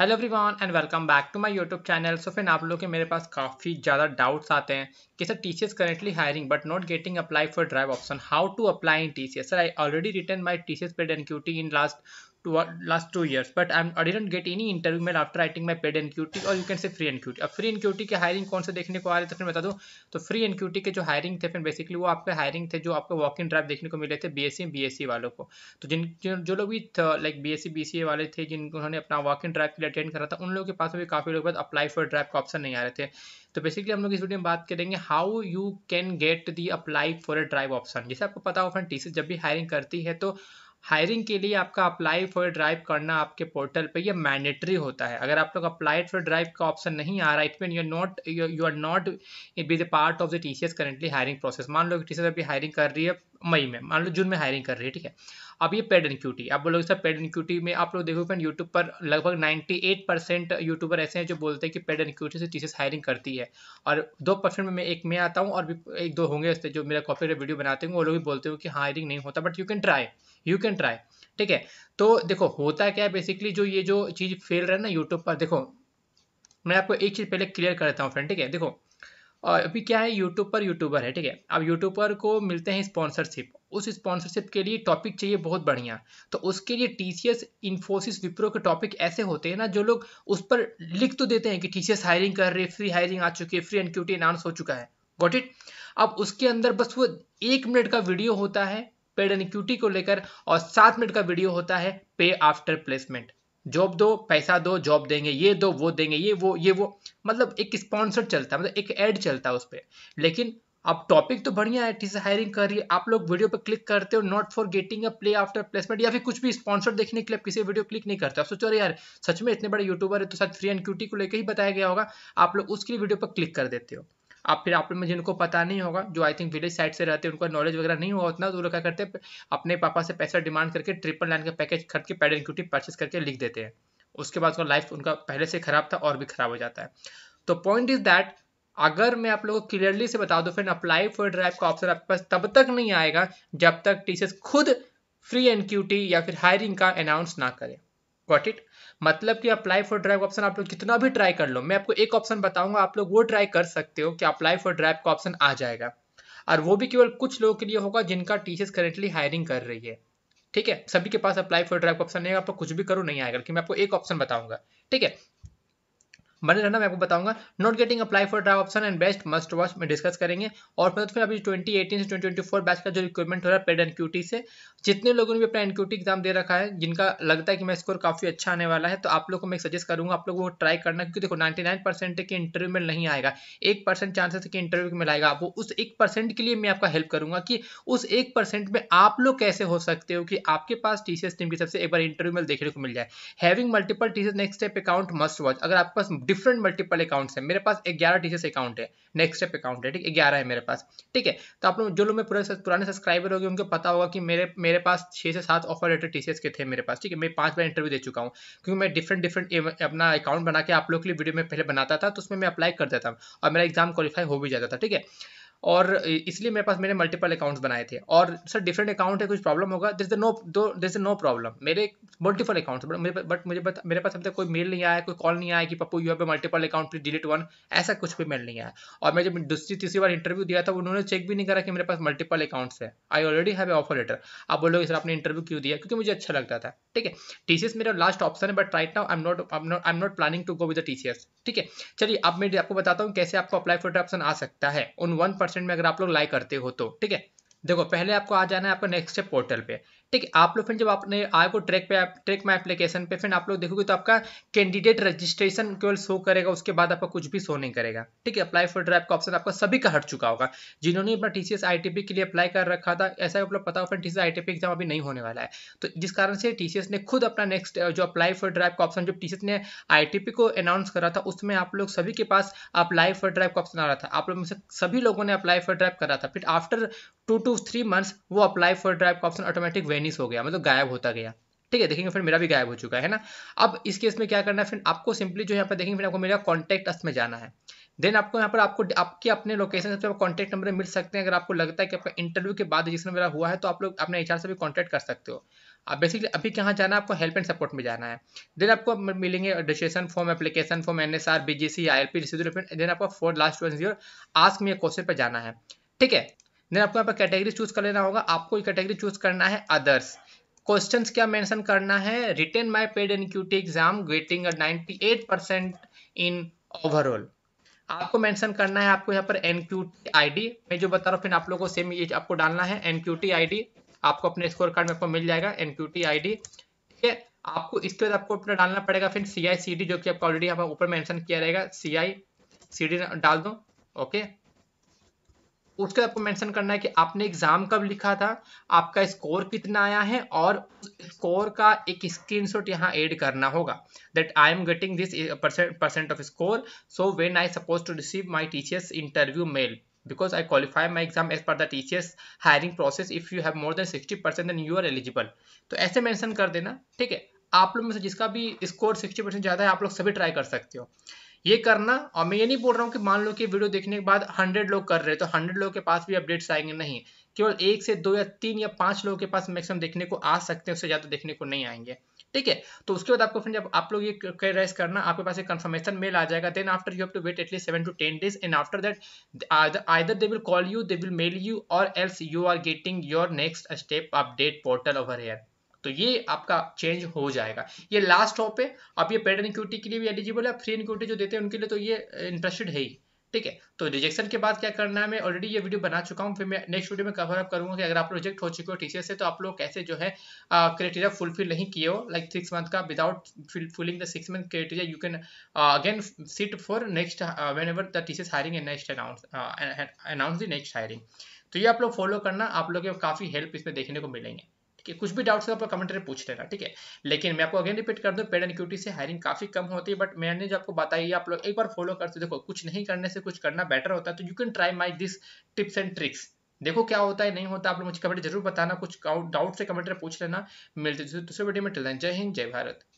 hello everyone and welcome back to my YouTube channel so फिर आप लोग के मेरे पास काफ़ी ज़्यादा डाउट्स आते हैं कि sir T currently hiring but not getting apply for drive option how to apply in T S sir I already return my T C S paid and in last to uh, last two years but I'm, I didn't get any interview mail after writing my paid NQT और you can say free NQT अब free NQT के hiring कौन से देखने को आ रहे थे फिर बता दो तो free NQT के जो hiring थे फिर basically वो आपके hiring थे जो आपको walk in drive देखने को मिले थे BSc BSc वालों को तो जिन जो लोग भी लाइक BSc BCA वाले थे उन्होंने अपना वॉक इन ड्राइव के लिए अटेंड करा था उन लोगों के पास भी काफ़ी लोग अप्लाई फॉर ड्राइव का ऑप्शन नहीं आ रहे थे तो बेसिकली हम लोग इस वीडियो में बात करेंगे how you can get the apply for a drive option जैसे आपको पता हो फ्रेंड टी जब भी हायरिंग करती है तो हायरिंग के लिए आपका अप्लाई फॉर ड्राइव करना आपके पोर्टल पे ये मैंडेटरी होता है अगर आप लोग अप्लाई फॉर ड्राइव का ऑप्शन नहीं आ रहा it mean you are not you are not be the part of the TCS currently hiring process मान लो कि टी अभी हायरिंग कर रही है मई में मान लो जून में हायरिंग कर रही है ठीक है अब ये पेड इनक्यूटी आप बोलोगे सर पेड इनक्यूटी में आप लोग देखो फ्रेंड यूट्यूब पर लगभग 98 परसेंट यूट्यूबर ऐसे हैं जो बोलते हैं कि पेड इनक्यूटी से टीचर्स हायरिंग करती है और दो परसेंट में मैं एक मैं आता हूँ और भी एक दो होंगे ऐसे जो मेरा कॉपी वीडियो बनाते हैं वो लोग भी बोलते हो कि हायरिंग नहीं होता but you can try you can try ठीक है तो देखो होता क्या है बेसिकली जो ये जो चीज़ फेल रहा है ना यूट्यूब पर देखो मैं आपको एक चीज़ पहले क्लियर करता हूँ फ्रेंड ठीक है देखो और अभी क्या है यूट्यूब पर यूट्यूबर है ठीक है अब यूट्यूबर को मिलते हैं स्पॉन्सरशिप उस स्पॉन्सरशिप के लिए टॉपिक चाहिए बहुत बढ़िया तो उसके लिए T C S Infosys Wipro के टॉपिक ऐसे होते हैं ना जो लोग उस पर लिख तो देते हैं कि टी सी एस हायरिंग कर रहे फ्री हायरिंग आ चुकी है फ्री एनक्यूटी अनाउंस हो चुका है गॉट इट अब उसके अंदर बस वो एक मिनट का वीडियो होता है पेड एनक्यूटी को लेकर और सात मिनट का वीडियो होता है पे आफ्टर प्लेसमेंट जॉब दो पैसा दो जॉब देंगे ये दो वो देंगे ये वो ये वो मतलब एक स्पॉन्सर चलता है मतलब एक एड चलता है उस पर लेकिन अब टॉपिक तो बढ़िया है टीचर हायरिंग कर रही है आप लोग वीडियो पर क्लिक करते हो not for getting a play after placement या फिर कुछ भी स्पॉन्सर देखने के लिए आप किसी वीडियो क्लिक नहीं करते आप सोचो अरे यार सच में इतने बड़े यूट्यूबर है तो शायद फ्री एंड क्यूटी को लेकर ही बताया गया होगा आप लोग उसके लिए वीडियो पर क्लिक कर देते हो आप फिर आप में जिनको पता नहीं होगा जो आई थिंक विलेज साइड से रहते हैं उनका नॉलेज वगैरह नहीं होगा उतना तो वो क्या करते हैं अपने पापा से पैसा डिमांड करके ट्रिपल लाइन का पैकेज खरीद के पैड इक्विटी परचेस करके लिख देते हैं उसके बाद उसका लाइफ उनका पहले से खराब था और भी खराब हो जाता है तो पॉइंट इज दैट अगर मैं आप लोगों को क्लियरली से बता दूं फिर अप्लाई फॉर ड्राइव का ऑप्शन आपके पास तब तक नहीं आएगा जब तक टीचर्स खुद फ्री एनक्यूटी या फिर हायरिंग का अनाउंस ना करें गॉट इट मतलब कि अप्लाई फॉर ड्राइव ऑप्शन आप लोग कितना भी ट्राई कर लो मैं आपको एक ऑप्शन बताऊंगा आप लोग वो ट्राई कर सकते हो कि अप्लाई फॉर ड्राइव का ऑप्शन आ जाएगा और वो भी केवल कुछ लोगों के लिए होगा जिनका टीचर्स करेंटली हायरिंग कर रही है ठीक है सभी के पास अप्लाई फॉर ड्राइव का ऑप्शन नहीं है आपको कुछ भी करो नहीं आएगा लेकिन मैं आपको एक ऑप्शन बताऊंगा ठीक है बने रहना मैं आपको बताऊंगा not getting apply for drive option and best must watch में डिस्कस करेंगे और फिर तो अभी ट्वेंटी एटीन से ट्वेंटी फोर बैच का जो रिक्वायरमेंट हो रहा है पेड एनक्यूटी से जितने लोगों ने भी अपना एनक्यूटी एग्जाम दे रखा है जिनका लगता है कि मैं स्कोर काफी अच्छा आने वाला है तो आप लोग को मैं सजेस्ट करूंगा आप लोग वो ट्राई करना क्योंकि देखो नाइन्टी नाइन परसेंट के इंटरव्यू में नहीं आएगा एक परसेंट चांसेस के इंटरव्यू में लाएगा आपको उस एक परसेंट के लिए मैं आपका हेल्प करूंगा कि उस एक परसेंट में आप लोग कैसे हो सकते हो कि आपके पास टीसीएस टीम की सबसे एक बार इंटरव्यू में देखने को मिल जाए having multiple TCS next step account must watch अगर आपके पास डिफरेंट मल्टीपल अकाउंट्स हैं मेरे पास ग्यारह टीचर्स अकाउंट है नेक्स्ट स्टेप अकाउंट है ठीक है ग्यारह है मेरे पास ठीक है तो आप लोग जो लोग मेरे पुराने सब्सक्राइबर होंगे उनको पता होगा कि मेरे मेरे पास छः से सात ऑफर लेटर टीचर्स के थे मेरे पास ठीक है मैं पाँच बार इंटरव्यू दे चुका हूँ क्योंकि मैं डिफरेंट डिफरेंट अपना अकाउंट बना के आप लोग के लिए वीडियो में पहले बनाता था तो उसमें मैं अप्लाई कर देता और मेरा एग्जाम क्वालिफाई हो भी जाता था ठीक है और इसलिए मेरे पास मैंने मल्टीपल अकाउंट्स बनाए थे और सर डिफरेंट अकाउंट है कुछ प्रॉब्लम होगा दिस द नो दो दिस नो प्रॉब्लम मेरे मल्टीपल अकाउंट्स बट मुझे बट मेरे पास अभी तक कोई मेल नहीं आया कोई कॉल नहीं आया कि Pappu you have multiple account please delete one ऐसा कुछ भी मेल नहीं आया और मैं जब दूसरी तीसरी बार इंटरव्यू दिया था उन्होंने चेक भी नहीं करा कि मेरे पास मल्टीपल अकाउंट्स है I already have a offer letter आप बोलोगे सर आपने इंटरव्यू क्यों दिया क्योंकि मुझे अच्छा लगता था ठीक है टीसीएस मेरा लास्ट ऑप्शन है but right now I am not I am not planning to go with TCS ठीक है चलिए अब मैं आपको बताता हूँ कैसे आपको अप्लाई फॉर ऑप्शन आ सकता है उन वन परसेंट में अगर आप लोग लाइक करते हो तो ठीक है देखो पहले आपको आ जाना है आपका नेक्स्ट स्टेप पोर्टल पे ठीक है आप लोग फिर जब आपने आपको ट्रैक पे ट्रैक माई एप्लीकेशन पे फिर आप लोग देखोगे तो आपका कैंडिडेट रजिस्ट्रेशन केवल शो करेगा उसके बाद आपका कुछ भी शो नहीं करेगा ठीक है अप्लाई फॉर ड्राइव का ऑप्शन आपका सभी का हट चुका होगा जिन्होंने अपना टी सी के लिए अप्लाई कर रखा था ऐसा आप लोग पता हो फिर टी सी एग्जाम अभी नहीं होने वाला है तो जिस कारण से टी ने खुद अपना नेक्स्ट जो अप्लाई फॉर ड्राइव का ऑप्शन जब टी ने आई को अनाउंस करा था उसमें आप लोग सभी के पास अप्लाई फॉर ड्राइव का ऑप्शन आ रहा था आप लोग से सभी लोगों ने अप्लाई फॉर ड्राइव करा था फिर after two two three months वो अप्लाई फॉर ड्राइव का ऑप्शन ऑटोमेटिक वेनिस हो गया मतलब गायब होता गया ठीक है देखेंगे फिर मेरा भी गायब हो चुका है ना अब इस केस में क्या करना है फिर आपको सिंपली जो यहाँ पर देखेंगे फिर आपको मेरा कॉन्टैक्ट अस में जाना है देन आपको यहाँ पर आपको आपके अपने लोकेशन से कॉन्टैक्ट नंबर मिल सकते हैं अगर आपको लगता है कि आपका इंटरव्यू के बाद जिसने मेरा हुआ है तो आप लोग अपने एच से भी कॉन्टैक्ट कर सकते हो आप बेसिकली अभी कहाँ जाना है आपको हेल्प एंड सपोर्ट में जाना है देन आपको मिलेंगे registration form application form N S R B G C I L P then आपको four last one zero ask में क्वेश्चन पर जाना है ठीक है देन आपको यहाँ पर कैटेगरी चूज कर लेना होगा आपको कैटेगरी चूज करना है अदर्स क्वेश्चंस क्या मेंशन करना है written my paid N NQT exam getting eight percent in overall आपको मेंशन करना है आपको यहाँ पर एन एनक्यूटी आईडी मैं जो बता रहा हूँ फिर आप लोगों को सेम ये आपको डालना है एनक्यूटी आईडी आपको अपने स्कोर कार्ड में आपको मिल जाएगा एनक्यूटी आईडी ठीक है आपको इसके बाद आपको अपना डालना पड़ेगा फिर सी आई सी डी जो कि आपको ऑलरेडी यहाँ पर ऊपर मेंशन किया रहेगा सी आई सी डी डाल दो ओके उसके आपको मेंशन करना है कि आपने एग्जाम कब लिखा था आपका स्कोर कितना आया है और स्कोर का एक स्क्रीनशॉट यहाँ ऐड करना होगा that I am getting this percent of score so when I suppose to receive my teachers interview mail because I qualify my exam as per the teachers hiring process if you have more than sixty percent then you are eligible तो ऐसे mention कर देना ठीक है आप लोग में से जिसका भी स्कोर सिक्सटी परसेंट ज़्यादा है आप लोग सभी ट्राई कर सकते हो ये करना और मैं ये नहीं बोल रहा हूँ कि मान लो कि वीडियो देखने के बाद हंड्रेड लोग कर रहे तो हंड्रेड लोग के पास भी अपडेट्स आएंगे नहीं केवल एक से दो या तीन या पांच लोगों के पास मैक्सिमम देखने को आ सकते हैं उससे ज़्यादा देखने को नहीं आएंगे ठीक है तो उसके बाद आपको फ्रेंड जब आप लोग ये रेस करना आपके पास एक कंफर्मेशन मेल आ जाएगा then after you have to wait at least seven to ten days and after that either they will call you they will mail you or else you are getting your next step update portal over here तो ये आपका change हो जाएगा ये last hop है अब ये paid इनक्यूटी के लिए भी एलिजिबल है फ्री इनक्यूटी जो देते हैं उनके लिए तो ये इंटरेस्टेड uh, है ही ठीक है तो रिजेक्शन के बाद क्या करना है मैं ऑलरेडी ये वीडियो बना चुका हूँ फिर मैं नेक्स्ट वीडियो में कवर अप करूंगा कि अगर आप रिजेक्ट हो चुके हो टीसीएस से तो आप लोग कैसे जो है क्राइटेरिया uh, फुलफिल नहीं किए हो लाइक सिक्स मंथ का without filling the six month criteria you can again sit for next whenever the T hiring and next announce announce the next hiring तो ये आप लोग फॉलो करना आप लोग काफ़ी हेल्प इसमें देखने को मिलेंगे ठीक है कुछ भी डाउट्स आप लोग कमेंट में पूछ लेना ठीक है लेकिन मैं आपको अगेन रिपीट कर दूं पेड इक्विटी से हायरिंग काफी कम होती है बट मैंने जो आपको बताई आप लोग एक बार फॉलो करते देखो कुछ नहीं करने से कुछ करना बेटर होता है तो you can try my this tips and tricks देखो क्या होता है नहीं होता आप लोग मुझे कमेंट जरूर बताना कुछ डाउट से कमेंट में पूछ लेना मिलते दूसरे वीडियो में टिल जय हिंद जय भारत